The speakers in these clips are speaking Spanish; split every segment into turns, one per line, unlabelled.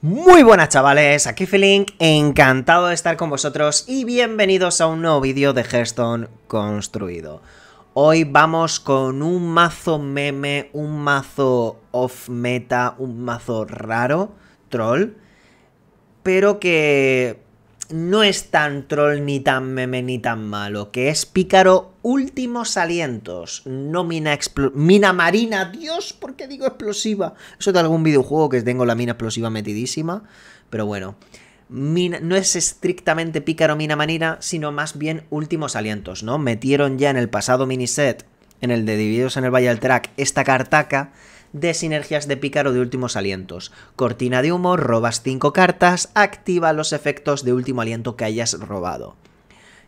Muy buenas chavales, aquí feeling encantado de estar con vosotros y bienvenidos a un nuevo vídeo de Hearthstone construido. Hoy vamos con un mazo meme, un mazo off-meta, un mazo raro, troll, pero que no es tan troll ni tan meme ni tan malo, que es pícaro últimos alientos, no mina mina marina, Dios, ¿por qué digo explosiva? Eso de algún videojuego que tengo la mina explosiva metidísima, pero bueno. Mina, no es estrictamente pícaro mina marina, sino más bien últimos alientos, ¿no? Metieron ya en el pasado miniset, en el de Divididos en el Valle del Track, esta cartaca de sinergias de pícaro de últimos alientos. Cortina de humo, robas 5 cartas, activa los efectos de último aliento que hayas robado.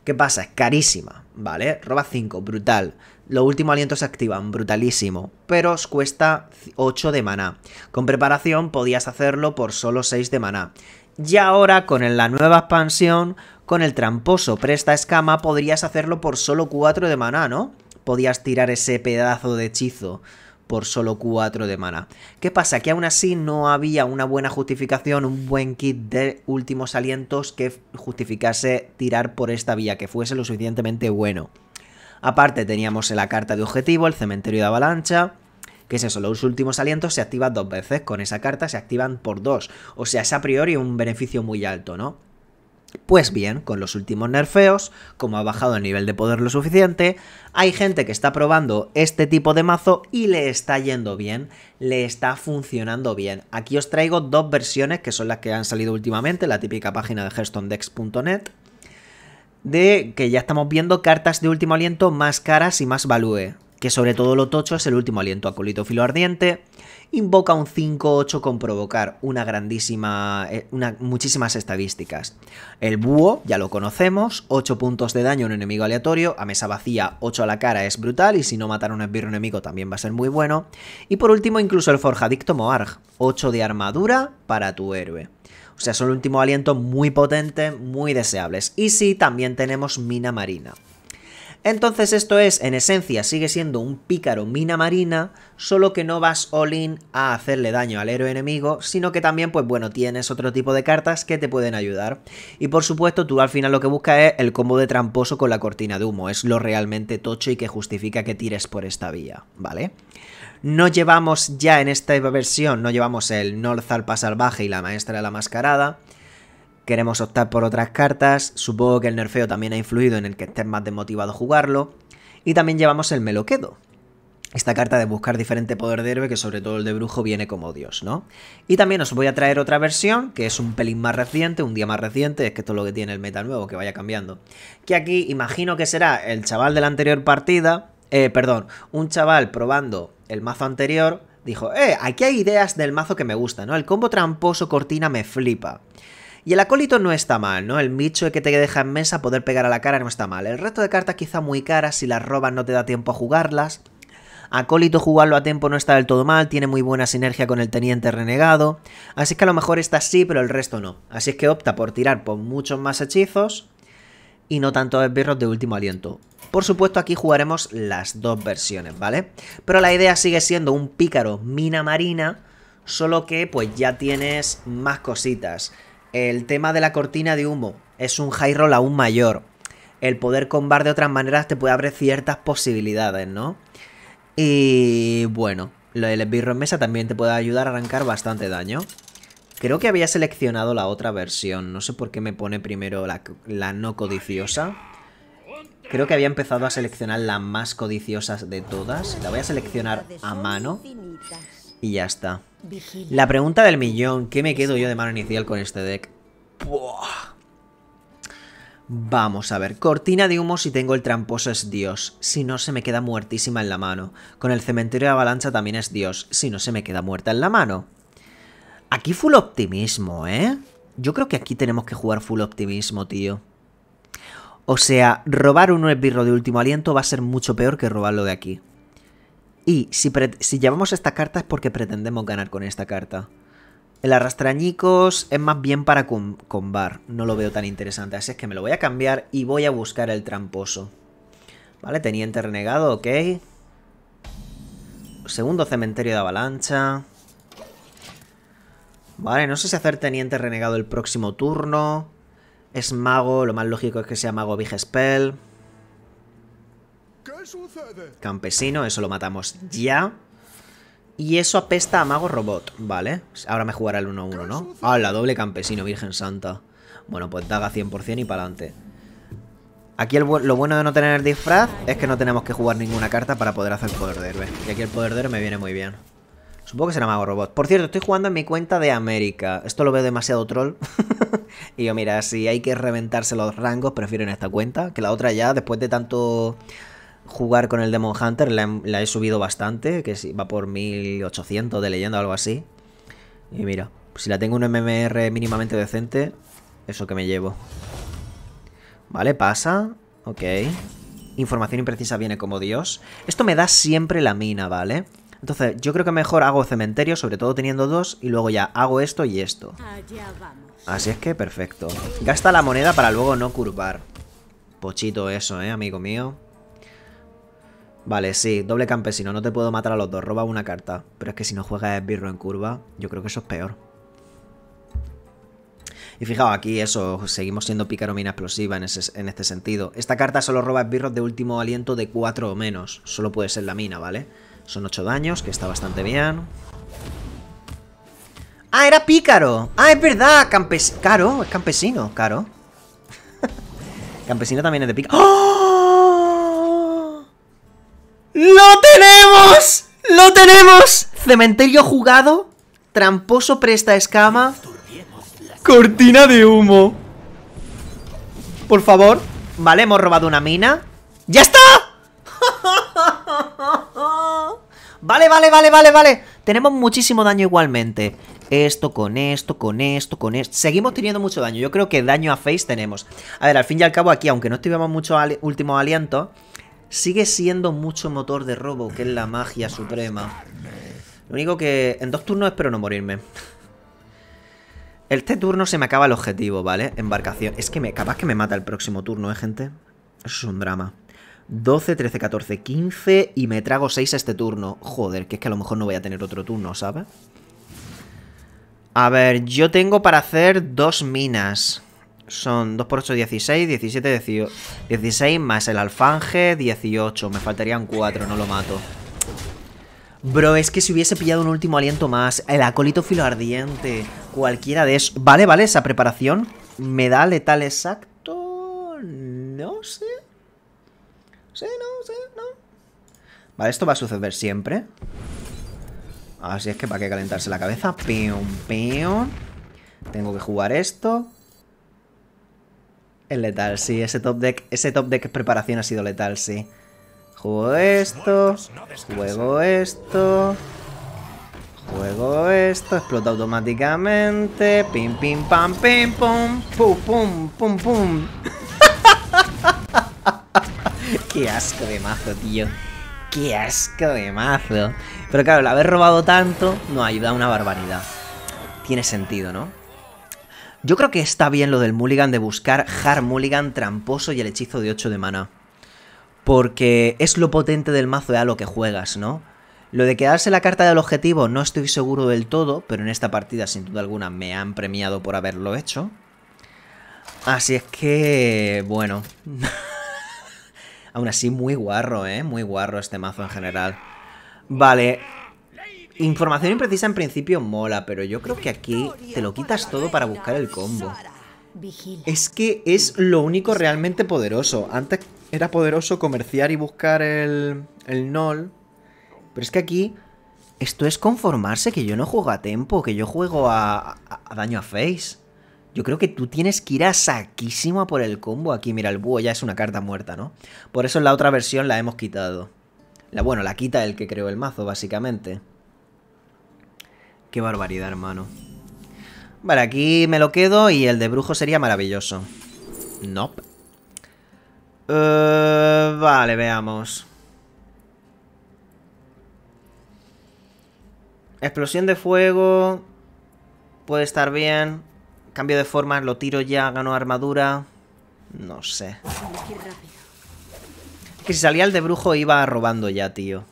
¿Qué pasa? Es carísima, ¿vale? Roba 5, brutal. Los últimos alientos se activan, brutalísimo. Pero os cuesta 8 de maná. Con preparación podías hacerlo por solo 6 de maná. Y ahora, con la nueva expansión, con el tramposo Presta Escama, podrías hacerlo por solo 4 de maná, ¿no? Podías tirar ese pedazo de hechizo por solo 4 de mana. ¿Qué pasa? Que aún así no había una buena justificación, un buen kit de últimos alientos que justificase tirar por esta vía, que fuese lo suficientemente bueno. Aparte teníamos la carta de objetivo, el cementerio de avalancha, que es eso, los últimos alientos se activan dos veces, con esa carta se activan por dos, o sea, es a priori un beneficio muy alto, ¿no? Pues bien, con los últimos nerfeos, como ha bajado el nivel de poder lo suficiente, hay gente que está probando este tipo de mazo y le está yendo bien, le está funcionando bien. Aquí os traigo dos versiones que son las que han salido últimamente, la típica página de hearthstonedex.net, de que ya estamos viendo cartas de último aliento más caras y más value que sobre todo lo tocho es el último aliento colito filo ardiente. Invoca un 5-8 con provocar una grandísima. Eh, una, muchísimas estadísticas. El búho, ya lo conocemos, 8 puntos de daño a un enemigo aleatorio, a mesa vacía 8 a la cara es brutal y si no matar a un esbirro enemigo también va a ser muy bueno. Y por último incluso el forjadicto Moarg, 8 de armadura para tu héroe. O sea, son un último aliento muy potente, muy deseables. Y sí, también tenemos mina marina. Entonces esto es, en esencia, sigue siendo un pícaro mina marina, solo que no vas all-in a hacerle daño al héroe enemigo, sino que también, pues bueno, tienes otro tipo de cartas que te pueden ayudar. Y por supuesto, tú al final lo que buscas es el combo de tramposo con la cortina de humo, es lo realmente tocho y que justifica que tires por esta vía, ¿vale? No llevamos ya en esta versión, no llevamos el North Alpa Salvaje y la Maestra de la Mascarada, queremos optar por otras cartas, supongo que el nerfeo también ha influido en el que estés más desmotivado a jugarlo, y también llevamos el meloquedo Esta carta de buscar diferente poder de héroe, que sobre todo el de brujo viene como Dios, ¿no? Y también os voy a traer otra versión, que es un pelín más reciente, un día más reciente, es que esto es lo que tiene el meta nuevo, que vaya cambiando. Que aquí imagino que será el chaval de la anterior partida, eh, perdón, un chaval probando el mazo anterior, dijo, eh, aquí hay ideas del mazo que me gusta, ¿no? El combo tramposo cortina me flipa. Y el acólito no está mal, ¿no? El bicho que te deja en mesa poder pegar a la cara no está mal. El resto de cartas quizá muy caras, si las robas no te da tiempo a jugarlas. Acólito jugarlo a tiempo no está del todo mal, tiene muy buena sinergia con el teniente renegado. Así que a lo mejor está sí, pero el resto no. Así es que opta por tirar por muchos más hechizos y no tanto esbirros de último aliento. Por supuesto aquí jugaremos las dos versiones, ¿vale? Pero la idea sigue siendo un pícaro mina marina, solo que pues ya tienes más cositas. El tema de la cortina de humo es un high roll aún mayor. El poder combar de otras maneras te puede abrir ciertas posibilidades, ¿no? Y bueno, lo del esbirro en mesa también te puede ayudar a arrancar bastante daño. Creo que había seleccionado la otra versión. No sé por qué me pone primero la, la no codiciosa. Creo que había empezado a seleccionar la más codiciosa de todas. La voy a seleccionar a mano. Y ya está. La pregunta del millón, ¿qué me quedo yo de mano inicial con este deck? Vamos a ver, cortina de humo si tengo el tramposo es Dios, si no se me queda muertísima en la mano. Con el cementerio de avalancha también es Dios, si no se me queda muerta en la mano. Aquí full optimismo, ¿eh? Yo creo que aquí tenemos que jugar full optimismo, tío. O sea, robar un esbirro de último aliento va a ser mucho peor que robarlo de aquí. Y si, llevamos esta carta es porque pretendemos ganar con esta carta. El arrastrañicos es más bien para combar. No lo veo tan interesante. Así es que me lo voy a cambiar y voy a buscar el tramposo. Vale, teniente renegado, ok. Segundo cementerio de avalancha. Vale, no sé si hacer teniente renegado el próximo turno. Es mago, lo más lógico es que sea mago Big Spell. Campesino, eso lo matamos ya. Y eso apesta a mago robot, vale. Ahora me jugará el 1-1, ¿no? Ah, la doble campesino, virgen santa. Bueno, pues daga 100% y para adelante. Aquí lo bueno de no tener el disfraz es que no tenemos que jugar ninguna carta para poder hacer poder de héroe. Y aquí el poder de héroe me viene muy bien. Supongo que será mago robot. Por cierto, estoy jugando en mi cuenta de América. Esto lo veo demasiado troll. y yo, mira, si hay que reventarse los rangos, prefiero en esta cuenta. Que la otra ya, después de tanto jugar con el Demon Hunter, la, he subido bastante, que va por 1800 de leyenda o algo así. Y mira, si la tengo un MMR mínimamente decente, eso que me llevo. Vale, pasa. Ok. Información imprecisa viene como Dios. Esto me da siempre la mina, ¿vale? Entonces, yo creo que mejor hago cementerio, sobre todo teniendo dos, y luego ya hago esto y esto. Así es que perfecto. Gasta la moneda para luego no curvar. Pochito eso, ¿eh, amigo mío? Vale, sí, doble campesino, no te puedo matar a los dos, roba una carta. Pero es que si no juegas birro en curva, yo creo que eso es peor. Y fijaos, aquí eso, seguimos siendo Mina explosiva en, en este sentido. Esta carta solo roba esbirros de último aliento de 4 o menos, solo puede ser la mina, ¿vale? Son 8 daños, que está bastante bien. ¡Ah, era pícaro! ¡Ah, es verdad! Campes... Caro, es campesino, caro. campesino también es de pícaro. ¡Oh! ¡Lo tenemos! ¡Lo tenemos! Cementerio jugado, tramposo presta escama, cortina de humo. Por favor, vale, hemos robado una mina. ¡Ya está! Vale, vale, vale, vale, vale. Tenemos muchísimo daño igualmente. Esto, con esto, con esto, con esto. Seguimos teniendo mucho daño. Yo creo que daño a face tenemos. A ver, al fin y al cabo aquí, aunque no estuvimos mucho último aliento sigue siendo mucho motor de robo, que es la magia suprema. Lo único que en dos turnos espero no morirme. Este turno se me acaba el objetivo, ¿vale? Embarcación. Es que me, capaz que me mata el próximo turno, ¿eh, gente? Eso es un drama. 12, 13, 14, 15 y me trago 6 este turno. Joder, que es que a lo mejor no voy a tener otro turno, ¿sabes? A ver, yo tengo para hacer dos minas son 2 por 8, 16, 17, 18, 16, más el alfanje, 18. Me faltarían 4, no lo mato. Bro, es que si hubiese pillado un último aliento más, el acólito filo ardiente, cualquiera de esos... Vale, vale, esa preparación me da letal exacto... No sé. Sí, no, sí, no. Vale, esto va a suceder siempre. Así es que para qué calentarse la cabeza. Peón, peón. Tengo que jugar esto. Es letal, sí. Ese top deck, ese top deck preparación ha sido letal, sí. Juego esto, juego esto, juego esto, explota automáticamente, pim pim pam pim pum, pum pum pum pum. Qué asco de mazo, tío. Qué asco de mazo. Pero claro, el haber robado tanto no ayuda una barbaridad. Tiene sentido, ¿no? Yo creo que está bien lo del Mulligan de buscar Hard Mulligan tramposo y el hechizo de 8 de mana. Porque es lo potente del mazo de lo que juegas, ¿no? Lo de quedarse la carta del objetivo no estoy seguro del todo, pero en esta partida sin duda alguna me han premiado por haberlo hecho. Así es que... bueno. Aún así muy guarro, ¿eh? Muy guarro este mazo en general. Vale, Información imprecisa en principio mola, pero yo creo que aquí te lo quitas todo para buscar el combo. Es que es lo único realmente poderoso. Antes era poderoso comerciar y buscar el, el NOL. Pero es que aquí esto es conformarse, que yo no juego a tempo, que yo juego a, daño a face. Yo creo que tú tienes que ir a saquísima por el combo. Aquí, mira, el búho ya es una carta muerta, ¿no? Por eso en la otra versión la hemos quitado. La, bueno, la quita el que creó el mazo, básicamente. Qué barbaridad, hermano. Vale, aquí me lo quedo y el de brujo sería maravilloso. Nope. Eh, vale, veamos. Explosión de fuego. Puede estar bien. Cambio de forma, lo tiro ya, gano armadura. No sé. Que si salía el de brujo iba robando ya, tío.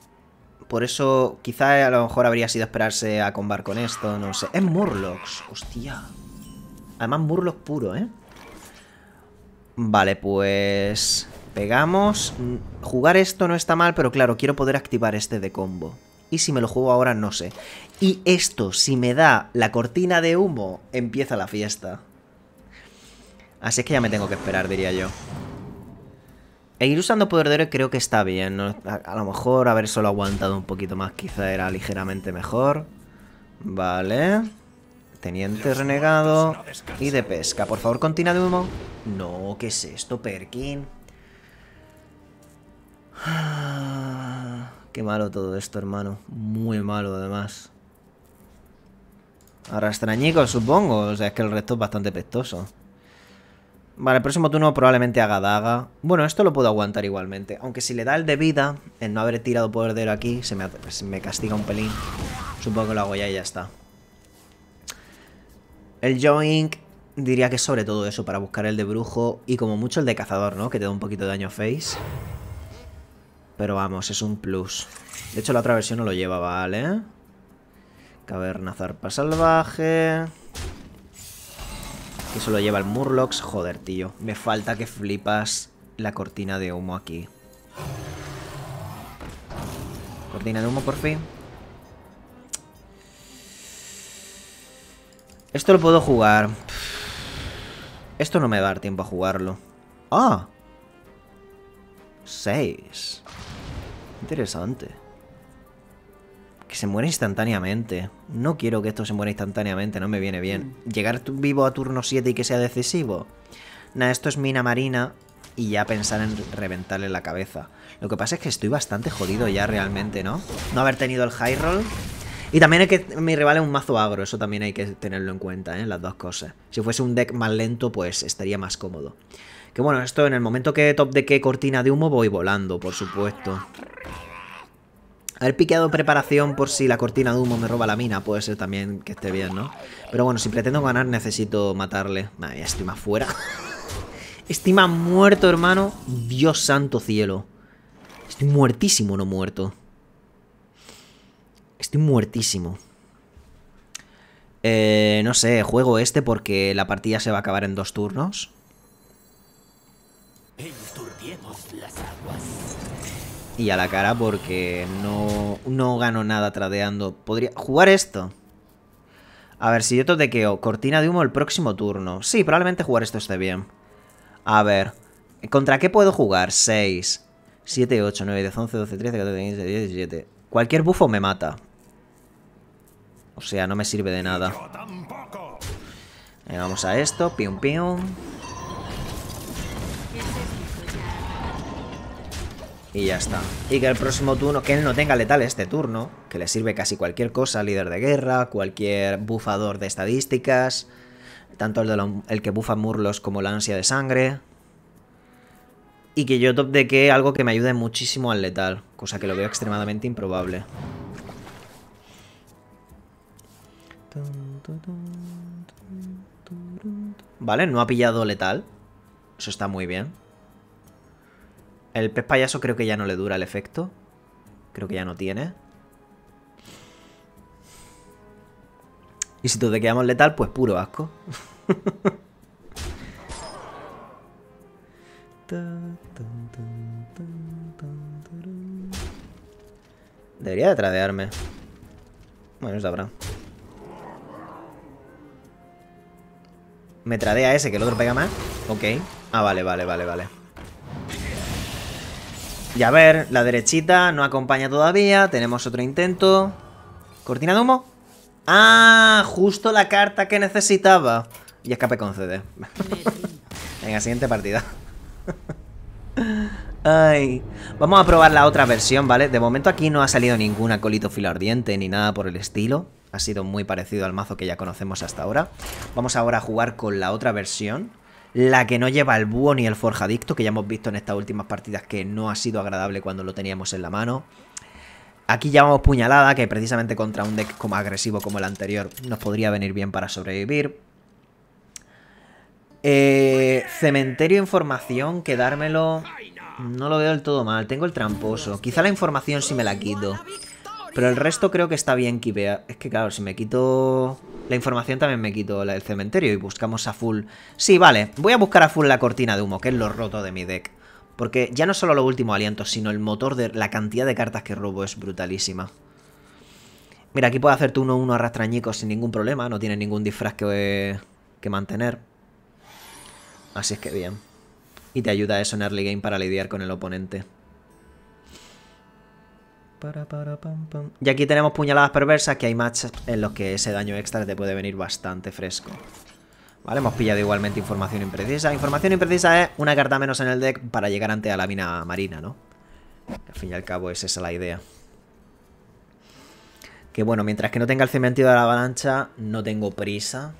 Por eso quizá a lo mejor habría sido esperarse a combar con esto, no sé. Es Murlocs, hostia. Además Murloc puro, ¿eh? Vale, pues... Pegamos. Jugar esto no está mal, pero claro, quiero poder activar este de combo. Y si me lo juego ahora, no sé. Y esto, si me da la cortina de humo, empieza la fiesta. Así es que ya me tengo que esperar, diría yo. E ir usando poder de creo que está bien. A, lo mejor haber solo aguantado un poquito más quizá era ligeramente mejor. Vale. Teniente renegado. y de pesca. Por favor, contina de humo. No, ¿qué es esto, Perkin? Qué malo todo esto, hermano. Muy malo, además. Arrastrañico, supongo. O sea, es que el resto es bastante pestoso. Vale, el próximo turno probablemente haga daga. Bueno, esto lo puedo aguantar igualmente. Aunque si le da el de vida, el no haber tirado poder aquí, se me, se me castiga un pelín. Supongo que lo hago ya y ya está. El Joink diría que sobre todo eso, para buscar el de brujo y como mucho el de cazador, ¿no? Que te da un poquito de daño face. Pero vamos, es un plus. De hecho, la otra versión no lo lleva, ¿vale? Caverna zarpa salvaje... Que solo lleva el Murlocs. Joder, tío. Me falta que flipas la cortina de humo aquí. Cortina de humo, por fin. Esto lo puedo jugar. Esto no me va a dar tiempo a jugarlo. ¡Ah! 6. Interesante que se muere instantáneamente. No quiero que esto se muera instantáneamente, no me viene bien. Mm. Llegar vivo a turno 7 y que sea decisivo. nada esto es mina marina y ya pensar en reventarle la cabeza. Lo que pasa es que estoy bastante jodido ya realmente, ¿no? No haber tenido el high roll. Y también es que mi rival es un mazo agro, eso también hay que tenerlo en cuenta, ¿eh? Las dos cosas. Si fuese un deck más lento, pues estaría más cómodo. Que bueno, esto en el momento que top de qué cortina de humo voy volando, por supuesto. Haber piqueado preparación por si la cortina de humo me roba la mina. Puede ser también que esté bien, ¿no? Pero bueno, si pretendo ganar necesito matarle. Madre estima fuera. estima muerto, hermano. Dios santo cielo. Estoy muertísimo, no muerto. Estoy muertísimo. Eh, no sé, juego este porque la partida se va a acabar en dos turnos.
las aguas
y a la cara porque no, no gano nada tradeando. Podría jugar esto. A ver, si yo totequeo cortina de humo el próximo turno. Sí, probablemente jugar esto esté bien. A ver, ¿contra qué puedo jugar? 6, 7, 8, 9, 10, 11, 12, 13, 14, 15, 16, 17. Cualquier bufo me mata. O sea, no me sirve de nada. Eh, vamos a esto. Pium, pium. Y ya está. Y que el próximo turno, que él no tenga letal este turno, que le sirve casi cualquier cosa, líder de guerra, cualquier bufador de estadísticas, tanto el, el que bufa murlos como la ansia de sangre. Y que yo top de que algo que me ayude muchísimo al letal, cosa que lo veo extremadamente improbable. Vale, no ha pillado letal. Eso está muy bien. El pez payaso creo que ya no le dura el efecto. Creo que ya no tiene. Y si tú te quedamos letal, pues puro asco. Debería de tradearme. Bueno, sabrá. ¿Me tradea ese que el otro pega más? Ok. Ah, vale, vale, vale, vale. Y a ver, la derechita no acompaña todavía. Tenemos otro intento. ¿Cortina de humo? ¡Ah! Justo la carta que necesitaba. Y escape con CD. Venga, siguiente partida. Vamos a probar la otra versión, ¿vale? De momento aquí no ha salido ningún acolito ardiente ni nada por el estilo. Ha sido muy parecido al mazo que ya conocemos hasta ahora. Vamos ahora a jugar con la otra versión, la que no lleva el búho ni el forjadicto, que ya hemos visto en estas últimas partidas que no ha sido agradable cuando lo teníamos en la mano. Aquí llamamos puñalada, que precisamente contra un deck como agresivo como el anterior nos podría venir bien para sobrevivir. Eh, cementerio información, quedármelo... No lo veo del todo mal, tengo el tramposo. Quizá la información sí me la quito. Pero el resto creo que está bien kipea. Es que claro, si me quito la información también me quito el cementerio y buscamos a full. Sí, vale, voy a buscar a full la cortina de humo, que es lo roto de mi deck. Porque ya no solo lo último aliento sino el motor de la cantidad de cartas que robo es brutalísima. Mira, aquí puedo hacerte uno 1 arrastrañico sin ningún problema. No tiene ningún disfraz que, que mantener. Así es que bien. Y te ayuda eso en early game para lidiar con el oponente. Para, Y aquí tenemos puñaladas perversas, que hay matches en los que ese daño extra te puede venir bastante fresco. Vale, hemos pillado igualmente información imprecisa. Información imprecisa es una carta menos en el deck para llegar ante a la mina marina, ¿no? Al fin y al cabo es esa la idea. Que bueno, mientras que no tenga el cementido de la avalancha, no tengo prisa.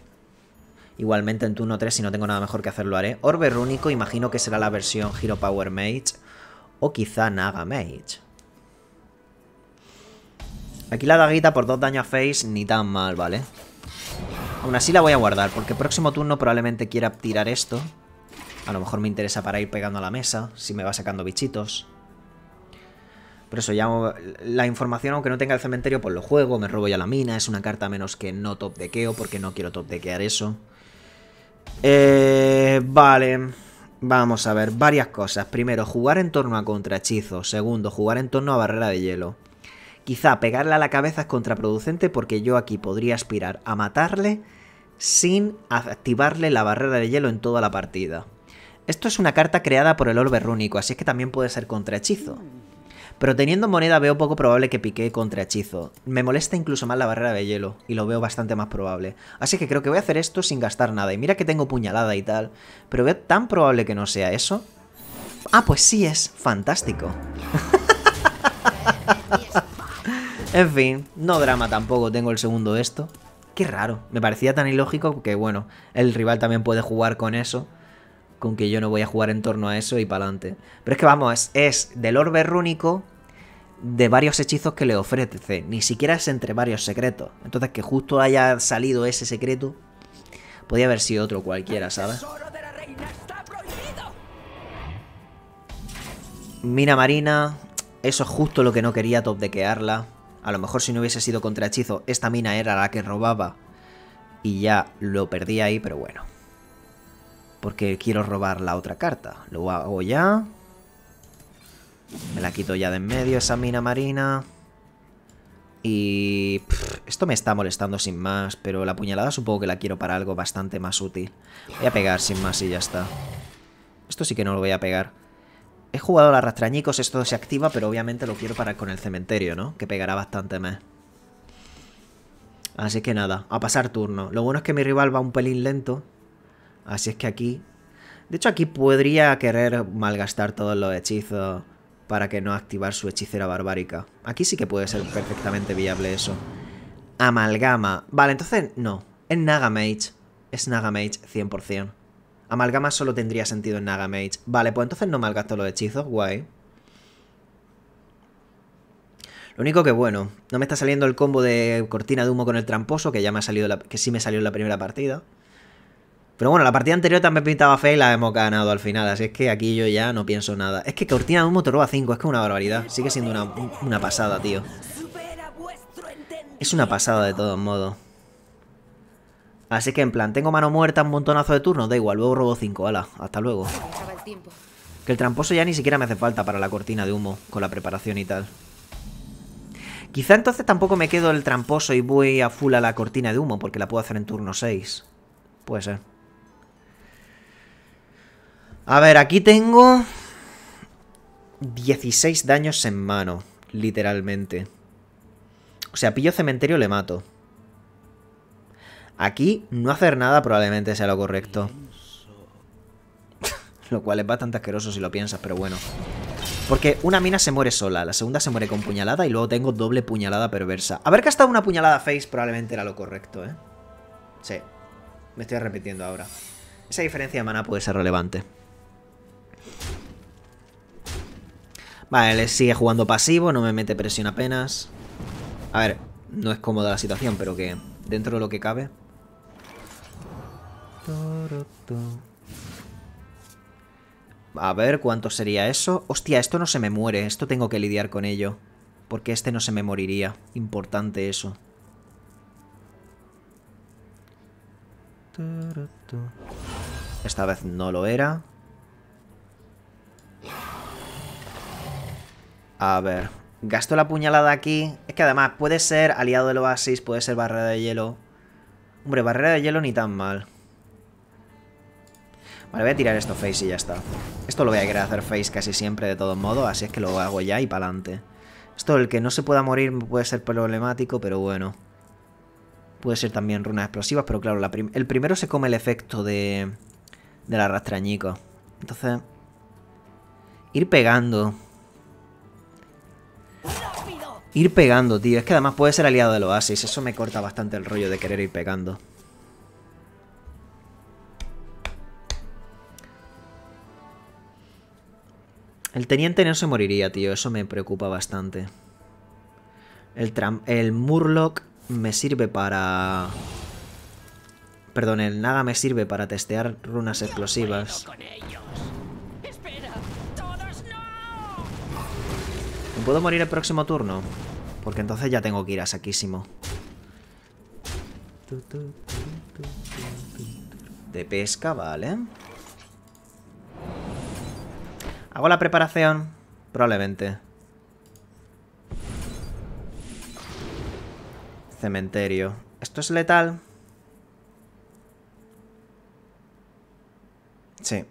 Igualmente en turno 3, si no tengo nada mejor que hacer, lo haré. Orbe rúnico, imagino que será la versión Hero Power Mage. O quizá Naga Mage. Aquí la daguita por dos daños a face ni tan mal, ¿vale? Aún así la voy a guardar, porque próximo turno probablemente quiera tirar esto. A lo mejor me interesa para ir pegando a la mesa, si me va sacando bichitos. Por eso ya la información, aunque no tenga el cementerio, pues lo juego, me robo ya la mina. Es una carta menos que no top queo, porque no quiero top dequear eso. Eh, vale, vamos a ver, varias cosas. Primero, jugar en torno a contrahechizo. Segundo, jugar en torno a barrera de hielo. Quizá pegarle a la cabeza es contraproducente porque yo aquí podría aspirar a matarle sin activarle la barrera de hielo en toda la partida. Esto es una carta creada por el orbe rúnico, así que también puede ser contra hechizo. Pero teniendo moneda veo poco probable que pique hechizo. Me molesta incluso más la barrera de hielo, y lo veo bastante más probable. Así que creo que voy a hacer esto sin gastar nada, y mira que tengo puñalada y tal. Pero veo tan probable que no sea eso. Ah, pues sí es, fantástico. En fin, no drama tampoco, tengo el segundo de esto. Qué raro, me parecía tan ilógico que bueno, el rival también puede jugar con eso. Con que yo no voy a jugar en torno a eso y para adelante. Pero es que vamos, es, del orbe rúnico de varios hechizos que le ofrece. Ni siquiera es entre varios secretos. Entonces que justo haya salido ese secreto, podía haber sido otro cualquiera, ¿sabes? Mina Marina, eso es justo lo que no quería top a lo mejor si no hubiese sido hechizo, esta mina era la que robaba y ya lo perdí ahí, pero bueno. Porque quiero robar la otra carta. Lo hago ya. Me la quito ya de en medio esa mina marina. Y... esto me está molestando sin más, pero la puñalada supongo que la quiero para algo bastante más útil. Voy a pegar sin más y ya está. Esto sí que no lo voy a pegar. He jugado a la rastrañicos, esto se activa, pero obviamente lo quiero para con el cementerio, ¿no? Que pegará bastante más. Así que nada, a pasar turno. Lo bueno es que mi rival va un pelín lento. Así es que aquí... De hecho aquí podría querer malgastar todos los hechizos para que no activar su hechicera barbárica. Aquí sí que puede ser perfectamente viable eso. Amalgama. Vale, entonces no. Es Nagamage. Es Nagamage 100%. Amalgama solo tendría sentido en Mage Vale, pues entonces no malgasto los hechizos, guay. Lo único que bueno, no me está saliendo el combo de cortina de humo con el tramposo, que ya me ha salido la, que sí me salió en la primera partida. Pero bueno, la partida anterior también pintaba fe y la hemos ganado al final, así es que aquí yo ya no pienso nada. Es que cortina de humo te roba 5, es que es una barbaridad. Sigue siendo una, una pasada, tío. Es una pasada de todos modos. Así que en plan, tengo mano muerta, un montonazo de turnos, da igual, luego robo 5, ala, hasta luego. que el tramposo ya ni siquiera me hace falta para la cortina de humo, con la preparación y tal. Quizá entonces tampoco me quedo el tramposo y voy a full a la cortina de humo, porque la puedo hacer en turno 6. Puede ser. A ver, aquí tengo... 16 daños en mano, literalmente. O sea, pillo cementerio, le mato. Aquí no hacer nada probablemente sea lo correcto. lo cual es bastante asqueroso si lo piensas, pero bueno. Porque una mina se muere sola, la segunda se muere con puñalada y luego tengo doble puñalada perversa. Haber gastado una puñalada face probablemente era lo correcto, ¿eh? Sí, me estoy repitiendo ahora. Esa diferencia de mana puede ser relevante. Vale, él sigue jugando pasivo, no me mete presión apenas. A ver, no es cómoda la situación, pero que dentro de lo que cabe... A ver, ¿cuánto sería eso? Hostia, esto no se me muere. Esto tengo que lidiar con ello. Porque este no se me moriría. Importante eso. Esta vez no lo era. A ver. Gasto la puñalada aquí. Es que además puede ser aliado del oasis, puede ser barrera de hielo. Hombre, barrera de hielo ni tan mal. Vale, voy a tirar esto face y ya está. Esto lo voy a querer hacer face casi siempre de todos modos, así es que lo hago ya y para adelante. Esto, el que no se pueda morir puede ser problemático, pero bueno. Puede ser también runas explosivas, pero claro, el primero se come el efecto de, de la Entonces, ir pegando. Ir pegando, tío. Es que además puede ser aliado del oasis. Eso me corta bastante el rollo de querer ir pegando. El teniente no se moriría, tío. Eso me preocupa bastante. El, el Murloc me sirve para... Perdón, el Naga me sirve para testear runas explosivas. ¿Me puedo morir el próximo turno? Porque entonces ya tengo que ir a saquísimo. De pesca, vale. ¿Hago la preparación? Probablemente. Cementerio. ¿Esto es letal? Sí.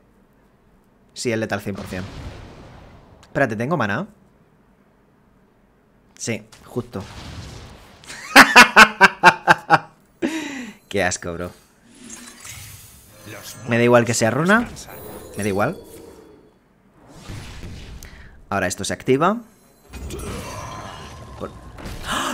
Sí, es letal 100%. Espérate, ¿tengo mana? Sí, justo. Qué asco, bro. Me da igual que sea runa. Me da igual. Ahora esto se activa.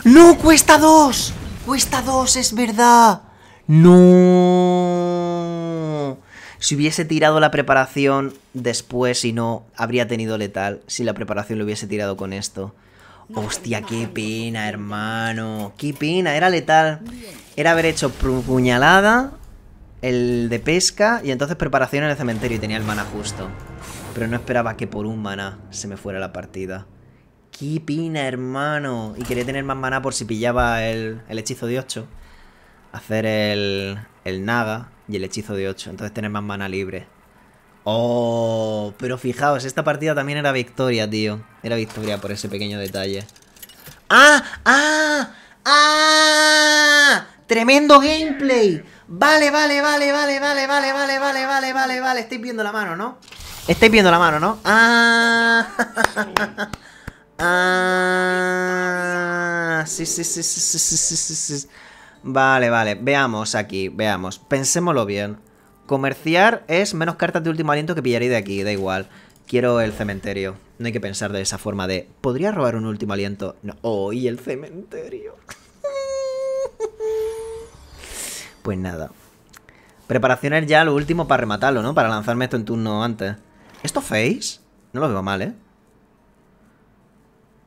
¡No! ¡Cuesta dos! ¡Cuesta dos! ¡Es verdad! ¡No! Si hubiese tirado la preparación después, si no, habría tenido letal. Si la preparación lo hubiese tirado con esto. Hostia, qué pena, hermano. Qué pena, era letal. Era haber hecho puñalada, el de pesca y entonces preparación en el cementerio y tenía el mana justo. Pero no esperaba que por un maná se me fuera la partida. ¡Qué pina, hermano! Y quería tener más maná por si pillaba el, hechizo de 8. Hacer el, el naga y el hechizo de 8. Entonces tener más mana libre. ¡Oh! Pero fijaos, esta partida también era victoria, tío. Era victoria por ese pequeño detalle. ¡Ah! ¡Ah! ¡Ah! ¡Tremendo gameplay! Vale, vale, vale, vale, vale, vale, vale, vale, vale, vale, vale. estoy viendo la mano, ¿no? Estáis viendo la mano, ¿no? Ah. ah. Sí, sí, sí, sí, sí, sí, sí, Vale, vale. Veamos aquí, veamos. Pensémoslo bien. Comerciar es menos cartas de último aliento que pillaré de aquí, da igual. Quiero el cementerio. No hay que pensar de esa forma de... ¿Podría robar un último aliento? No. Oh, y el cementerio. pues nada. Preparaciones ya lo último para rematarlo, ¿no? Para lanzarme esto en turno antes. ¿Esto face? No lo veo mal, ¿eh?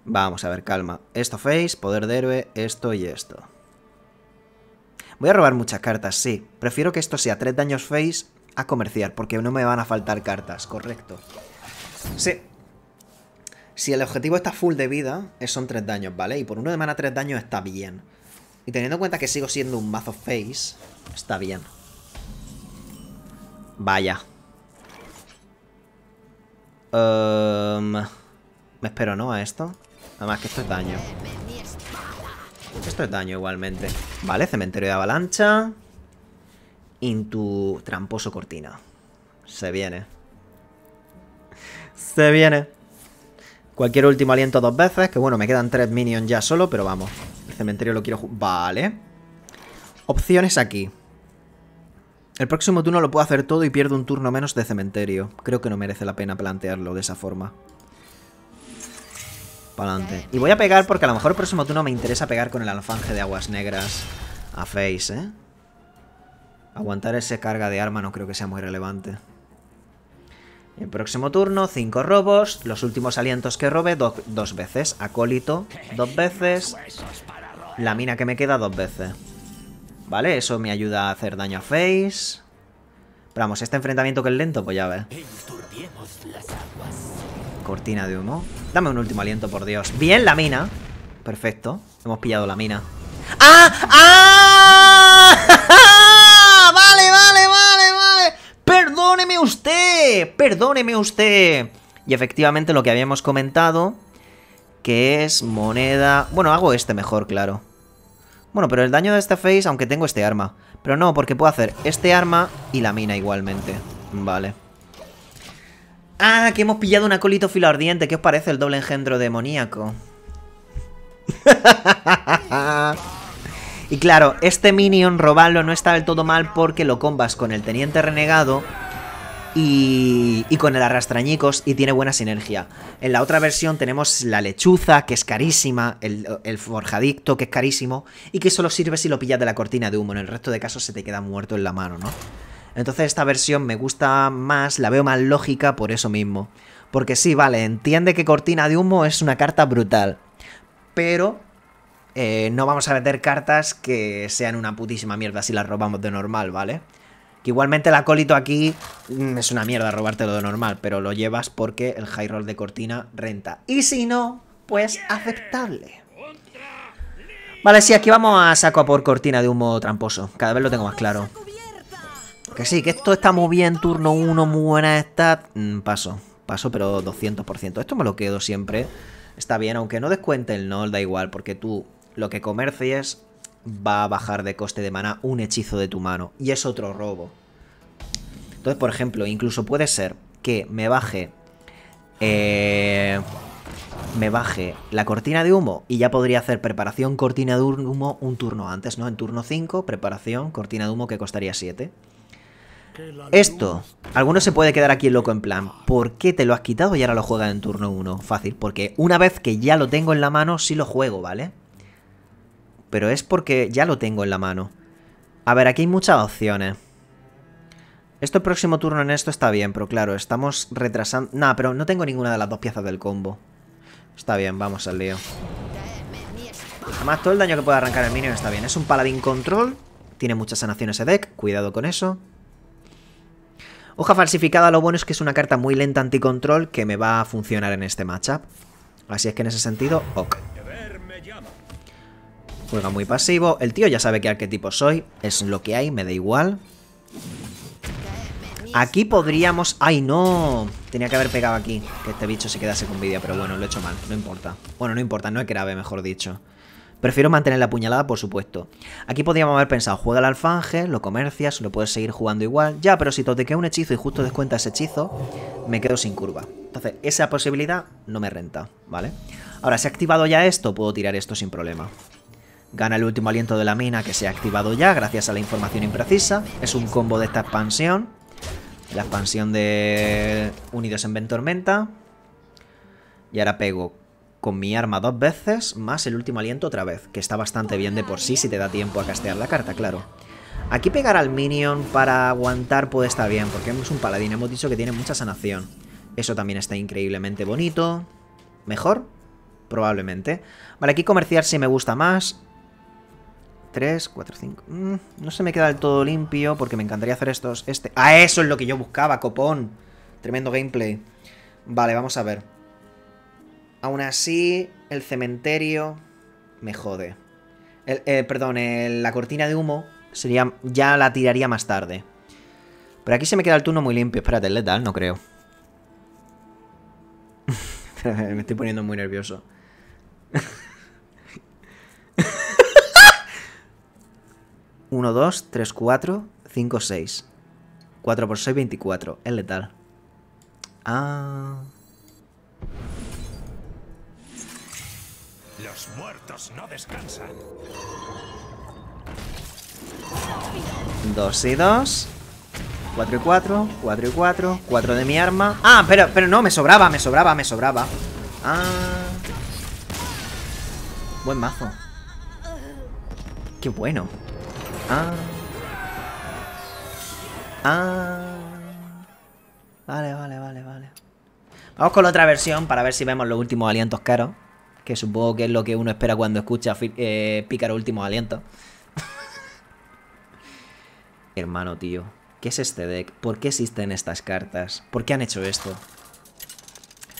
Vamos a ver, calma. Esto face, poder de héroe, esto y esto. Voy a robar muchas cartas, sí. Prefiero que esto sea tres daños face a comerciar, porque no me van a faltar cartas, correcto. Sí. Si el objetivo está full de vida, son tres daños, ¿vale? Y por uno de mana tres daños está bien. Y teniendo en cuenta que sigo siendo un mazo face, está bien. Vaya. Em, me espero, ¿no? A esto. Nada más que esto es daño. Esto es daño igualmente. Vale, cementerio de avalancha. Intu tramposo cortina. Se viene. Se viene. Cualquier último aliento dos veces. Que bueno, me quedan tres minions ya solo, pero vamos. El cementerio lo quiero... Vale. Opciones aquí. El próximo turno lo puedo hacer todo y pierdo un turno menos de cementerio. Creo que no merece la pena plantearlo de esa forma. Pa'lante. Y voy a pegar porque a lo mejor el próximo turno me interesa pegar con el alfanje de aguas negras a Face, ¿eh? Aguantar ese carga de arma no creo que sea muy relevante. El próximo turno, cinco robos, los últimos alientos que robe dos veces, acólito dos veces, la mina que me queda dos veces. Vale, eso me ayuda a hacer daño a Face. Pero vamos, este enfrentamiento que es lento, pues ya ves. Cortina de humo. Dame un último aliento, por Dios. Bien, la mina. Perfecto. Hemos pillado la mina. ¡Ah! ¡Ah! ¡Vale,
vale, vale,
vale! ¡Perdóneme usted! ¡Perdóneme usted! Y efectivamente lo que habíamos comentado, que es moneda... Bueno, hago este mejor, claro. Bueno, pero el daño de este face, aunque tengo este arma. Pero no, porque puedo hacer este arma y la mina igualmente. Vale. ¡Ah! Que hemos pillado un acolito filo ardiente. ¿Qué os parece el doble engendro demoníaco? y claro, este minion robarlo no está del todo mal porque lo combas con el teniente renegado y, con el arrastrañicos y tiene buena sinergia. En la otra versión tenemos la lechuza, que es carísima, el, forjadicto, que es carísimo, y que solo sirve si lo pillas de la cortina de humo. En el resto de casos se te queda muerto en la mano, ¿no? Entonces esta versión me gusta más, la veo más lógica por eso mismo. Porque sí, vale, entiende que cortina de humo es una carta brutal, pero eh, no vamos a meter cartas que sean una putísima mierda si las robamos de normal, ¿vale? vale igualmente el acólito aquí mm, es una mierda robártelo de normal, pero lo llevas porque el high roll de cortina renta. Y si no, pues aceptable. Vale, sí, aquí vamos a saco a por cortina de un modo tramposo. Cada vez lo tengo más claro. Que sí, que esto está muy bien, turno 1, muy buena está. Mm, paso, paso, pero 200%. Esto me lo quedo siempre. Está bien, aunque no descuente el NOL, da igual, porque tú lo que comercies va a bajar de coste de mana un hechizo de tu mano. Y es otro robo. Entonces, por ejemplo, incluso puede ser que me baje... Eh, me baje la cortina de humo y ya podría hacer preparación cortina de humo un turno antes, ¿no? En turno 5, preparación cortina de humo que costaría 7. Esto, alguno se puede quedar aquí loco en plan, ¿por qué te lo has quitado y ahora lo juegas en turno 1? Fácil, porque una vez que ya lo tengo en la mano, sí lo juego, ¿vale? vale pero es porque ya lo tengo en la mano. A ver, aquí hay muchas opciones. Esto el próximo turno en esto está bien, pero claro, estamos retrasando... Nah, pero no tengo ninguna de las dos piezas del combo. Está bien, vamos al lío. Además, todo el daño que puede arrancar el minion está bien. Es un paladín control. Tiene muchas sanaciones ese deck, cuidado con eso. Hoja falsificada, lo bueno es que es una carta muy lenta anticontrol que me va a funcionar en este matchup. Así es que en ese sentido, ok. Juega muy pasivo. El tío ya sabe qué arquetipo soy. Es lo que hay, me da igual. Aquí podríamos... ¡Ay, no! Tenía que haber pegado aquí. Que este bicho se quedase con vida, pero bueno, lo he hecho mal. No importa. Bueno, no importa, no es grave, mejor dicho. Prefiero mantener la puñalada, por supuesto. Aquí podríamos haber pensado, juega al alfanje, lo comercias, lo puedes seguir jugando igual. Ya, pero si te queda un hechizo y justo descuenta ese hechizo, me quedo sin curva. Entonces, esa posibilidad no me renta, ¿vale? Ahora, si he activado ya esto, puedo tirar esto sin problema. Gana el último aliento de la mina que se ha activado ya gracias a la información imprecisa. Es un combo de esta expansión. La expansión de Unidos en Ventormenta. Y ahora pego con mi arma dos veces más el último aliento otra vez, que está bastante bien de por sí si te da tiempo a castear la carta, claro. Aquí pegar al minion para aguantar puede estar bien, porque es un paladín, hemos dicho que tiene mucha sanación. Eso también está increíblemente bonito. ¿Mejor? Probablemente. Vale, aquí comerciar sí me gusta más. 3, 4, 5... no se me queda del todo limpio porque me encantaría hacer estos... Este... ¡Ah, eso es lo que yo buscaba, copón! Tremendo gameplay. Vale, vamos a ver. Aún así, el cementerio me jode. El, eh, perdón, la cortina de humo sería ya la tiraría más tarde. Pero aquí se me queda el turno muy limpio. Espérate, letal, no creo. me estoy poniendo muy nervioso. 1, 2, 3, 4, 5, 6. 4 por 6, 24. Es letal. Ah. Los muertos no descansan. 2 y 2. 4 y 4, 4 y 4, 4 de mi arma. Ah, pero, pero no, me sobraba, me sobraba, me sobraba. Ah. Buen mazo. Qué bueno. Ah. ah. Vale, vale, vale, vale. Vamos con la otra versión para ver si vemos los últimos alientos caros. Que supongo que es lo que uno espera cuando escucha picar eh, Pícaro Últimos Alientos. Hermano, tío. ¿Qué es este deck? ¿Por qué existen estas cartas? ¿Por qué han hecho esto?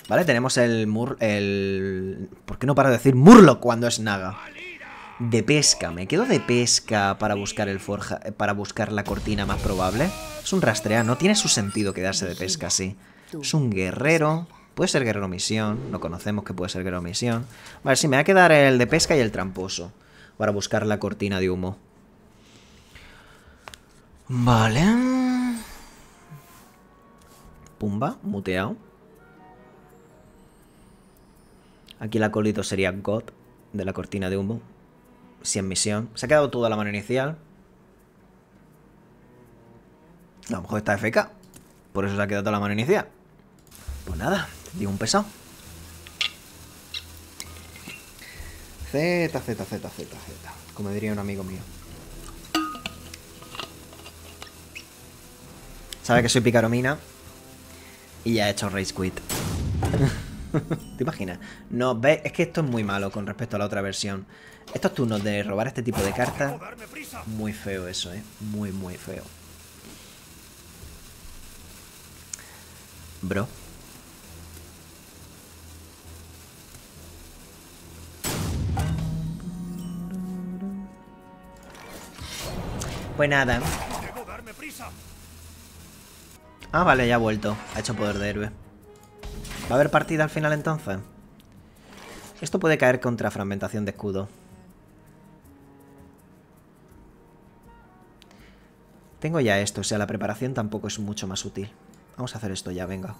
Vale, tenemos el mur... ¿Por qué no para de decir Murloc cuando es Naga? de pesca. Me quedo de pesca para buscar el forja, para buscar la cortina más probable. Es un rastrear, no tiene su sentido quedarse de pesca así. Es un guerrero. Puede ser guerrero misión. No conocemos que puede ser guerrero misión. Vale, sí, me va a quedar el de pesca y el tramposo. Para buscar la cortina de humo. Vale. Pumba, muteado. Aquí el acolito sería God de la cortina de humo. 100 misión. Se ha quedado toda la mano inicial. A lo mejor está FK. Por eso se ha quedado toda la mano inicial. Pues nada, digo un pesado. Z, Z, Z, Z, Z. Como diría un amigo mío. Sabe que soy picaromina. Y ya he hecho race quit. ¿Te imaginas? No, es que esto es muy malo con respecto a la otra versión. Estos turnos de robar este tipo de cartas, muy feo eso, ¿eh? Muy, muy feo. Bro. Pues nada. Ah, vale, ya ha vuelto. Ha hecho poder de héroe. ¿Va a haber partida al final entonces? Esto puede caer contra fragmentación de escudo. Tengo ya esto, o sea, la preparación tampoco es mucho más útil. Vamos a hacer esto ya, venga.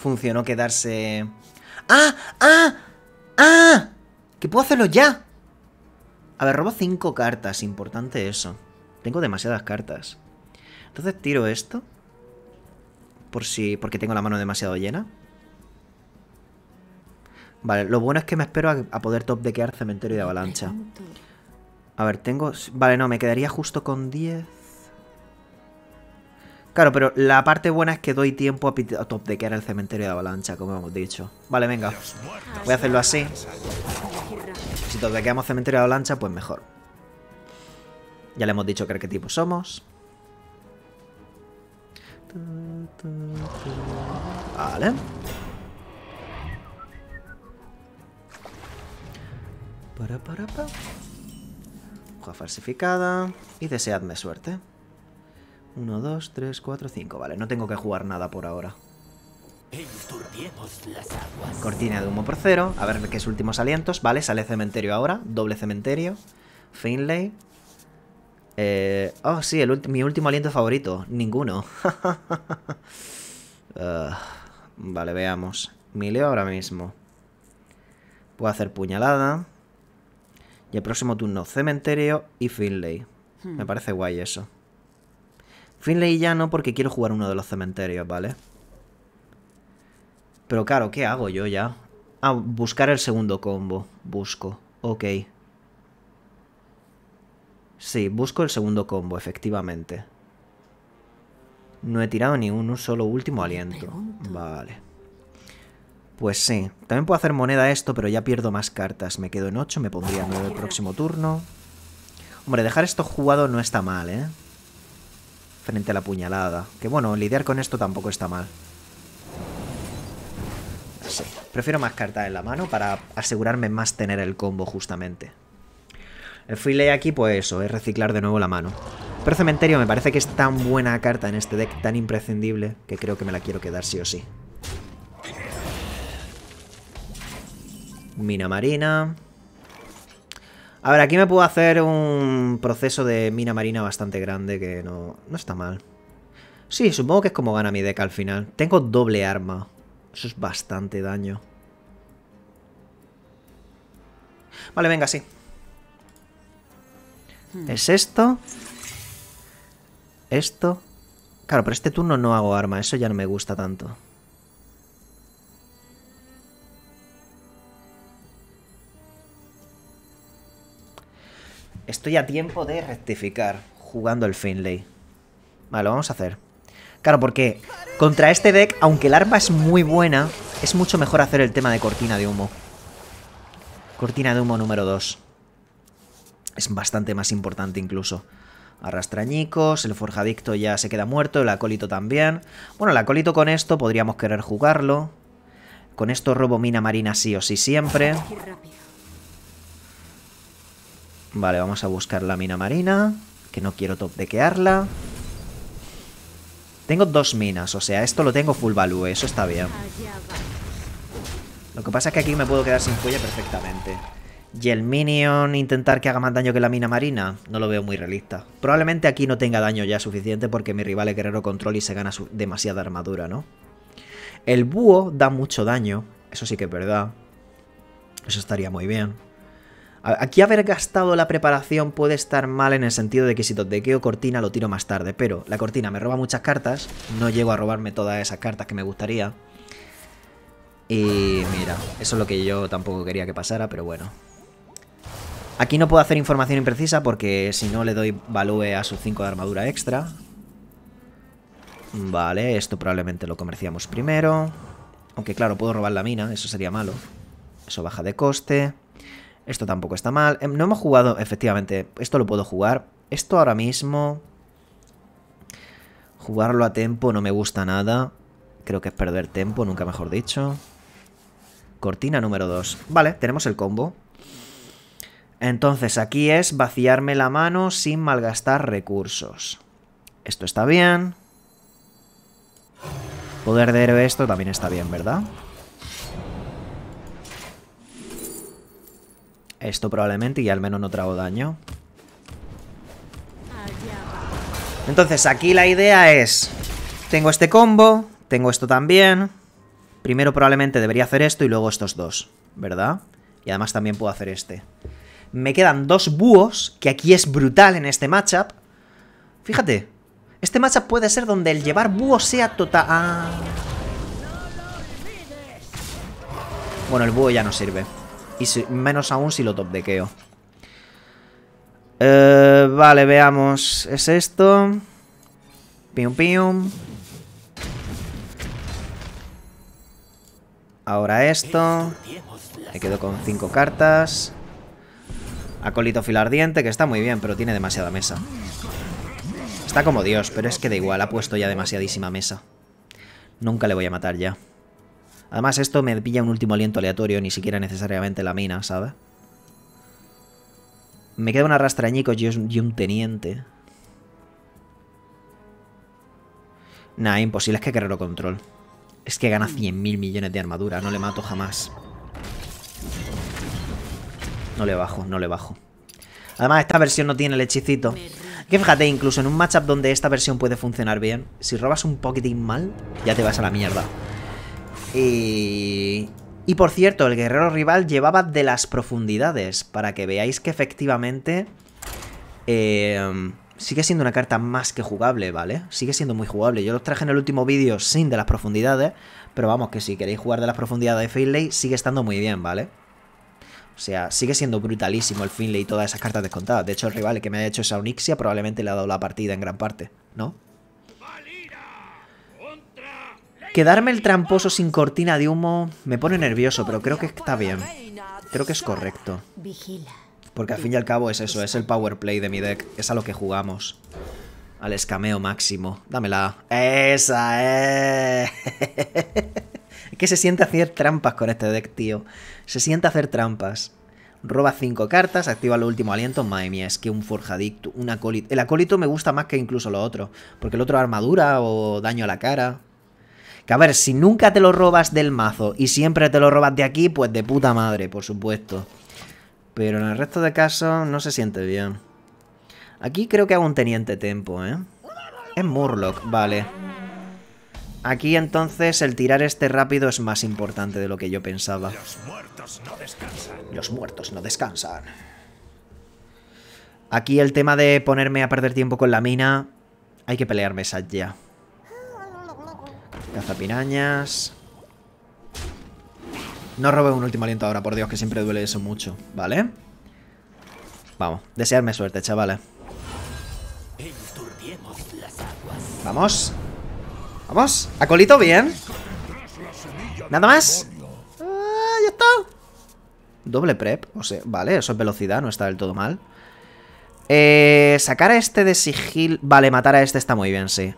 Funcionó quedarse... ¡Ah! ¡Ah! ¡Ah! ¡Que puedo hacerlo ya! A ver, robo cinco cartas, importante eso. Tengo demasiadas cartas. Entonces tiro esto. Por si... porque tengo la mano demasiado llena. Vale, lo bueno es que me espero a, poder top dequear cementerio de avalancha. A ver, tengo... Vale, no, me quedaría justo con 10. Claro, pero la parte buena es que doy tiempo a, top de el cementerio de avalancha, como hemos dicho. Vale, venga. Voy a hacerlo así. Si top dequeamos cementerio de avalancha, pues mejor. Ya le hemos dicho que tipo somos. Vale. Para, para, para. Hoja falsificada. Y deseadme suerte. 1, 2, 3, 4, 5. Vale, no tengo que jugar nada por ahora. Cortina de humo por cero. A ver qué es últimos alientos. Vale, sale cementerio ahora. Doble cementerio. Finlay. Eh, oh, sí, mi último aliento favorito. Ninguno. Ah, vale, veamos. Mileo ahora mismo. Puedo hacer puñalada. Y el próximo turno, Cementerio y Finlay. Hmm. Me parece guay eso. Finlay ya no, porque quiero jugar uno de los cementerios, ¿vale? Pero claro, ¿qué hago yo ya? Ah, buscar el segundo combo. Busco. Ok. Sí, busco el segundo combo, efectivamente. No he tirado ni un, un solo último aliento. Vale. Pues sí, también puedo hacer moneda esto, pero ya pierdo más cartas. Me quedo en 8, me pondría 9 el próximo turno. Hombre, dejar esto jugado no está mal, ¿eh? Frente a la puñalada. Que bueno, lidiar con esto tampoco está mal. Sí, prefiero más cartas en la mano para asegurarme más tener el combo justamente. El file aquí, pues eso, es reciclar de nuevo la mano. Pero Cementerio me parece que es tan buena carta en este deck, tan imprescindible, que creo que me la quiero quedar sí o sí. Mina marina. A ver, aquí me puedo hacer un proceso de mina marina bastante grande que no, está mal. Sí, supongo que es como gana mi deck al final. Tengo doble arma. Eso es bastante daño. Vale, venga, sí. Hmm. Es esto. Esto. Claro, pero este turno no hago arma. Eso ya no me gusta tanto. Estoy a tiempo de rectificar jugando el Finlay. Vale, lo vamos a hacer. Claro, porque contra este deck, aunque el arma es muy buena, es mucho mejor hacer el tema de cortina de humo. Cortina de humo número 2. Es bastante más importante incluso. Arrastrañicos, el forjadicto ya se queda muerto, el acólito también. Bueno, el acólito con esto podríamos querer jugarlo. Con esto robo mina marina sí o sí siempre. Vale, vamos a buscar la mina marina, que no quiero top dequearla. Tengo dos minas, o sea, esto lo tengo full value, eso está bien. Lo que pasa es que aquí me puedo quedar sin fuelle perfectamente. Y el minion intentar que haga más daño que la mina marina, no lo veo muy realista. Probablemente aquí no tenga daño ya suficiente porque mi rival es guerrero control y se gana demasiada armadura, ¿no? El búho da mucho daño, eso sí que es verdad. Eso estaría muy bien. Aquí haber gastado la preparación puede estar mal en el sentido de que si toqueo cortina lo tiro más tarde, pero la cortina me roba muchas cartas, no llego a robarme todas esas cartas que me gustaría. Y mira, eso es lo que yo tampoco quería que pasara, pero bueno. Aquí no puedo hacer información imprecisa porque si no le doy value a sus 5 de armadura extra. Vale, esto probablemente lo comerciamos primero. Aunque claro, puedo robar la mina, eso sería malo. Eso baja de coste. Esto tampoco está mal. Em, no hemos jugado, efectivamente, esto lo puedo jugar. Esto ahora mismo... Jugarlo a tempo no me gusta nada. Creo que es perder tiempo, nunca mejor dicho. Cortina número 2. Vale, tenemos el combo. Entonces aquí es vaciarme la mano sin malgastar recursos. Esto está bien. Poder de héroe esto también está bien, ¿verdad? Esto probablemente y al menos no trago daño. Entonces aquí la idea es... Tengo este combo, tengo esto también. Primero probablemente debería hacer esto y luego estos dos, ¿verdad? Y además también puedo hacer este. Me quedan dos búhos, que aquí es brutal en este matchup. Fíjate, este matchup puede ser donde el llevar búhos sea total... Ah. Bueno, el búho ya no sirve y menos aún si lo top dequeo. Eh, vale, veamos. Es esto. Pium, pium. Ahora esto. Me quedo con 5 cartas. Acolito filardiente, que está muy bien, pero tiene demasiada mesa. Está como Dios, pero es que da igual, ha puesto ya demasiadísima mesa. Nunca le voy a matar ya. Además esto me pilla un último aliento aleatorio, ni siquiera necesariamente la mina, ¿sabes? Me queda una arrastrañico y un teniente. Nah, imposible, es que lo Control. Es que gana 100.000 millones de armadura, no le mato jamás. No le bajo, no le bajo. Además, esta versión no tiene el hechicito. Que fíjate, incluso en un matchup donde esta versión puede funcionar bien, si robas un poquitín mal, ya te vas a la mierda. Y... por cierto, el guerrero rival llevaba de las profundidades, para que veáis que efectivamente em, sigue siendo una carta más que jugable, ¿vale? Sigue siendo muy jugable. Yo los traje en el último vídeo sin de las profundidades, pero vamos, que si queréis jugar de las profundidades de Finlay, sigue estando muy bien, ¿vale? O sea, sigue siendo brutalísimo el Finlay y todas esas cartas descontadas. De hecho, el rival que me ha hecho esa Onixia probablemente le ha dado la partida en gran parte, ¿no? Quedarme el tramposo sin cortina de humo me pone nervioso, pero creo que está bien. Creo que es correcto. Porque al fin y al cabo es eso, es el power play de mi deck. Es a lo que jugamos. Al escameo máximo. Dámela. ¡Esa! Eh! es que se siente hacer trampas con este deck, tío. Se siente hacer trampas. Roba cinco cartas, activa el último aliento. Madre mía, es que un forjadicto, un acólito. El acólito me gusta más que incluso lo otro. Porque el otro armadura o daño a la cara. Que a ver, si nunca te lo robas del mazo y siempre te lo robas de aquí, pues de puta madre, por supuesto. Pero en el resto de casos no se siente bien. Aquí creo que hago un teniente tempo, ¿eh? Es Murloc, vale. Aquí entonces el tirar este rápido es más importante de lo que yo pensaba. Los muertos no descansan. Los muertos no descansan. Aquí el tema de ponerme a perder tiempo con la mina... Hay que pelearme esa ya. Cazapirañas. No robe un último aliento ahora, por Dios, que siempre duele eso mucho, ¿vale? Vamos, desearme suerte, chavales. Vamos. Vamos. Acolito, bien. Nada más. Ah, ya está. Doble prep. O sea, vale, eso es velocidad, no está del todo mal. Eh, sacar a este de sigil... Vale, matar a este está muy bien, sí.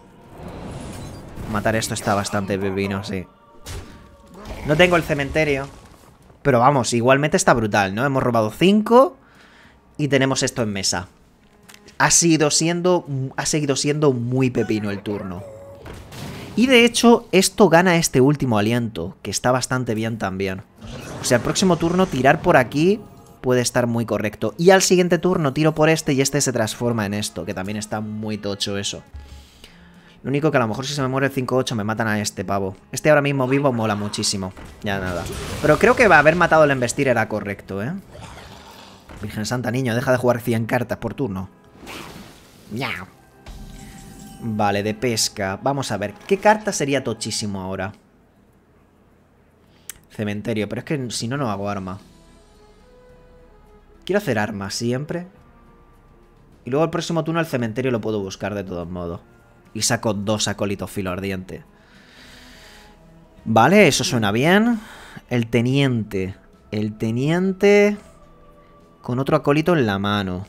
Matar esto está bastante pepino, sí. No tengo el cementerio. Pero vamos, igualmente está brutal, ¿no? Hemos robado 5 y tenemos esto en mesa. Ha, sido siendo, ha seguido siendo muy pepino el turno. Y de hecho, esto gana este último aliento, que está bastante bien también. O sea, el próximo turno tirar por aquí puede estar muy correcto. Y al siguiente turno tiro por este y este se transforma en esto, que también está muy tocho eso. Lo único que a lo mejor si se me muere el 5-8 me matan a este pavo. Este ahora mismo vivo mola muchísimo. Ya nada. Pero creo que haber matado el embestir era correcto, ¿eh? Virgen Santa, niño, deja de jugar 100 cartas por turno. ¡Miau! Vale, de pesca. Vamos a ver. ¿Qué carta sería tochísimo ahora? Cementerio. Pero es que si no, no hago arma. Quiero hacer arma siempre. Y luego el próximo turno el cementerio lo puedo buscar de todos modos y saco dos acólitos filo ardiente. Vale, eso suena bien. El teniente. El teniente con otro acólito en la mano.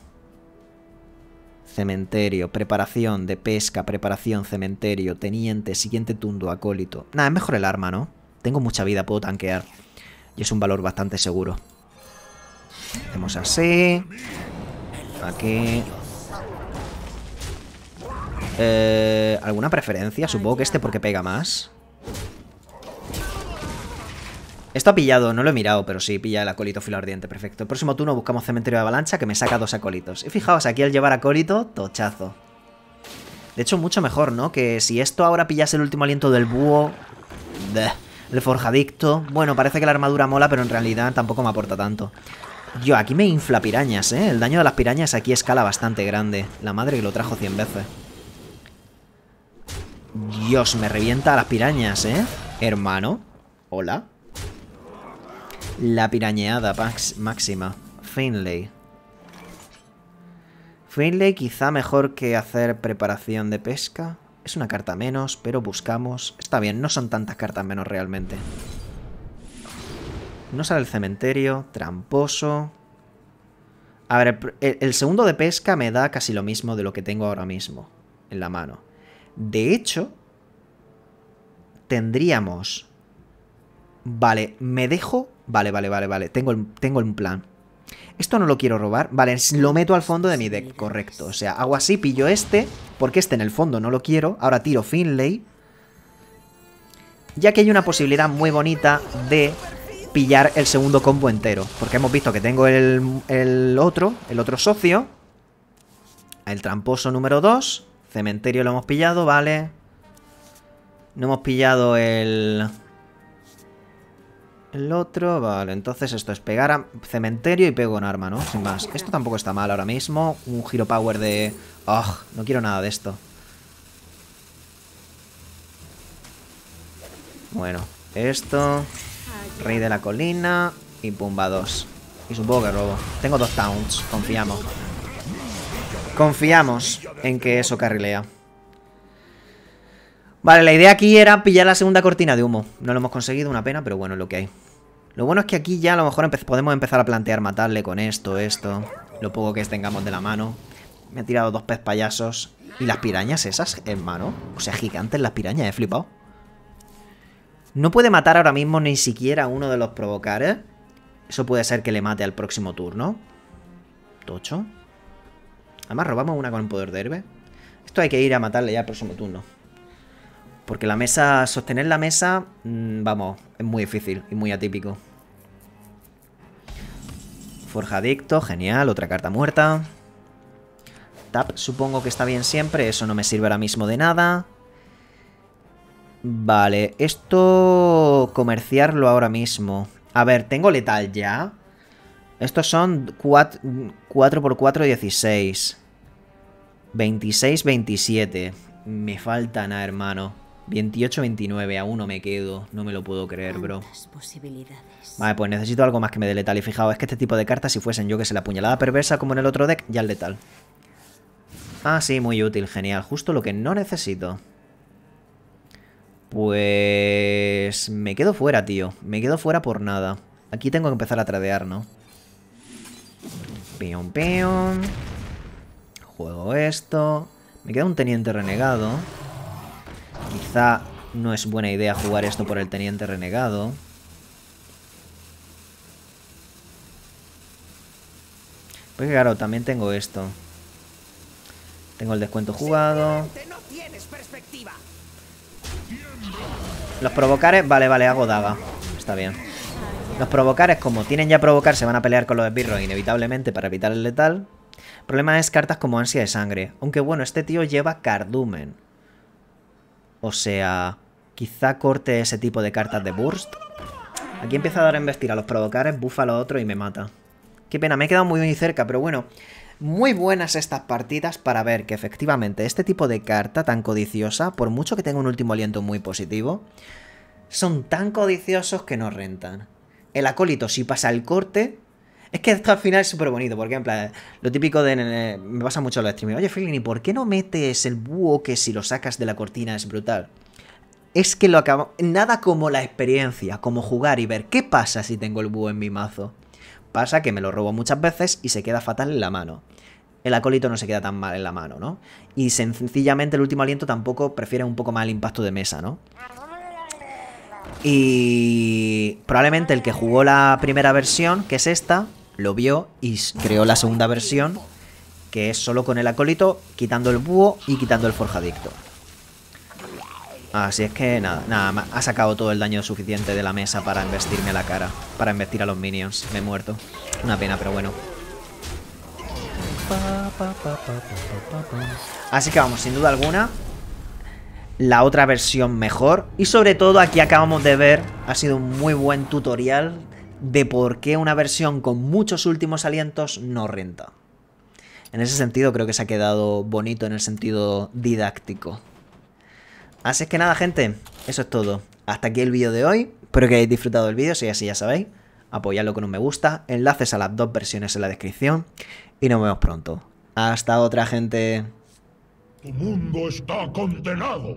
Cementerio, preparación de pesca, preparación, cementerio, teniente, siguiente tundo, acólito. Nada, es mejor el arma, ¿no? Tengo mucha vida, puedo tanquear. Y es un valor bastante seguro. Hacemos así. Aquí. Eh, ¿Alguna preferencia? Supongo que este porque pega más. Esto ha pillado, no lo he mirado, pero sí, pilla el acolito filo ardiente, perfecto. próximo turno buscamos cementerio de avalancha que me saca dos acolitos Y fijaos, aquí al llevar acólito, tochazo. De hecho, mucho mejor, ¿no? Que si esto ahora pillase el último aliento del búho... Bleh, el forjadicto... Bueno, parece que la armadura mola, pero en realidad tampoco me aporta tanto. Yo, aquí me infla pirañas, ¿eh? El daño de las pirañas aquí escala bastante grande. La madre que lo trajo 100 veces. Dios, me revienta a las pirañas, ¿eh? Hermano. Hola. La pirañeada máxima. Finley. Finley, quizá mejor que hacer preparación de pesca. Es una carta menos, pero buscamos... Está bien, no son tantas cartas menos realmente. No sale el cementerio. Tramposo. A ver, el segundo de pesca me da casi lo mismo de lo que tengo ahora mismo en la mano. De hecho, tendríamos... Vale, me dejo... Vale, vale, vale, vale. Tengo el, tengo plan. Esto no lo quiero robar. Vale, lo meto al fondo de mi deck, correcto. O sea, hago así, pillo este, porque este en el fondo no lo quiero. Ahora tiro Finlay. Ya que hay una posibilidad muy bonita de pillar el segundo combo entero. Porque hemos visto que tengo el, el otro, el otro socio. El tramposo número 2. Cementerio lo hemos pillado, vale. No hemos pillado el... El otro, vale, entonces esto es pegar a cementerio y pego un arma, ¿no? Sin más. Esto tampoco está mal ahora mismo. Un giro power de... ¡Oh! No quiero nada de esto. Bueno, esto... Rey de la colina y pumba 2. Y supongo que robo. Tengo dos towns, confiamos. Confiamos en que eso carrilea. Vale, la idea aquí era pillar la segunda cortina de humo. No lo hemos conseguido, una pena, pero bueno, lo que hay. Lo bueno es que aquí ya a lo mejor podemos empezar a plantear matarle con esto, esto. Lo poco que tengamos de la mano. Me ha tirado dos pez payasos. ¿Y las pirañas esas, hermano? O sea, gigantes las pirañas, he flipado. No puede matar ahora mismo ni siquiera uno de los provocar, Eso puede ser que le mate al próximo turno. Tocho. Además robamos una con el poder de herbe. Esto hay que ir a matarle ya el próximo turno. Porque la mesa, sostener la mesa, mm, vamos, es muy difícil y muy atípico. Forja adicto, genial, otra carta muerta. Tap, supongo que está bien siempre, eso no me sirve ahora mismo de nada. Vale, esto comerciarlo ahora mismo. A ver, tengo letal ya. Estos son 4 x 4 16 26-27. Me falta nada, hermano. 28-29, a uno me quedo. No me lo puedo creer, bro. Vale, pues necesito algo más que me dé letal. Y fijaos, es que este tipo de cartas, si fuesen yo que se la puñalada perversa como en el otro deck, ya el letal. Ah, sí, muy útil, genial. Justo lo que no necesito. Pues... Me quedo fuera, tío. Me quedo fuera por nada. Aquí tengo que empezar a tradear, ¿no? Peón, peón. Juego esto. Me queda un teniente renegado. Quizá no es buena idea jugar esto por el teniente renegado. Pues claro, también tengo esto. Tengo el descuento jugado. Los provocares... Vale, vale, hago daga. Está bien. Los provocares, como tienen ya provocar, se van a pelear con los esbirros inevitablemente para evitar el letal problema es cartas como ansia de sangre. Aunque bueno, este tío lleva cardumen. O sea, quizá corte ese tipo de cartas de burst. Aquí empieza a dar a investir a los provocares, bufa a otro y me mata. Qué pena, me he quedado muy cerca, pero bueno. Muy buenas estas partidas para ver que efectivamente este tipo de carta tan codiciosa, por mucho que tenga un último aliento muy positivo, son tan codiciosos que no rentan. El acólito si pasa el corte, es que esto al final es súper bonito, porque en plan, lo típico de... Eh, me pasa mucho en los streaming. Oye, Felini, ¿y por qué no metes el búho que si lo sacas de la cortina es brutal? Es que lo acabo... Nada como la experiencia, como jugar y ver qué pasa si tengo el búho en mi mazo. Pasa que me lo robo muchas veces y se queda fatal en la mano el acólito no se queda tan mal en la mano, ¿no? Y sencillamente el último aliento tampoco prefiere un poco más el impacto de mesa, ¿no? Y probablemente el que jugó la primera versión, que es esta, lo vio y creó la segunda versión, que es solo con el acólito, quitando el búho y quitando el forjadicto. Así es que nada, nada, ha sacado todo el daño suficiente de la mesa para investirme a la cara, para investir a los minions. Me he muerto. Una pena, pero bueno. Así que vamos, sin duda alguna, la otra versión mejor. Y sobre todo aquí acabamos de ver, ha sido un muy buen tutorial de por qué una versión con muchos últimos alientos no renta. En ese sentido creo que se ha quedado bonito en el sentido didáctico. Así es que nada, gente, eso es todo. Hasta aquí el vídeo de hoy. Espero que hayáis disfrutado del vídeo, si así ya sabéis. Apoyadlo con un me gusta, enlaces a las dos versiones en la descripción y nos vemos pronto. Hasta otra, gente.
Tu mundo está condenado.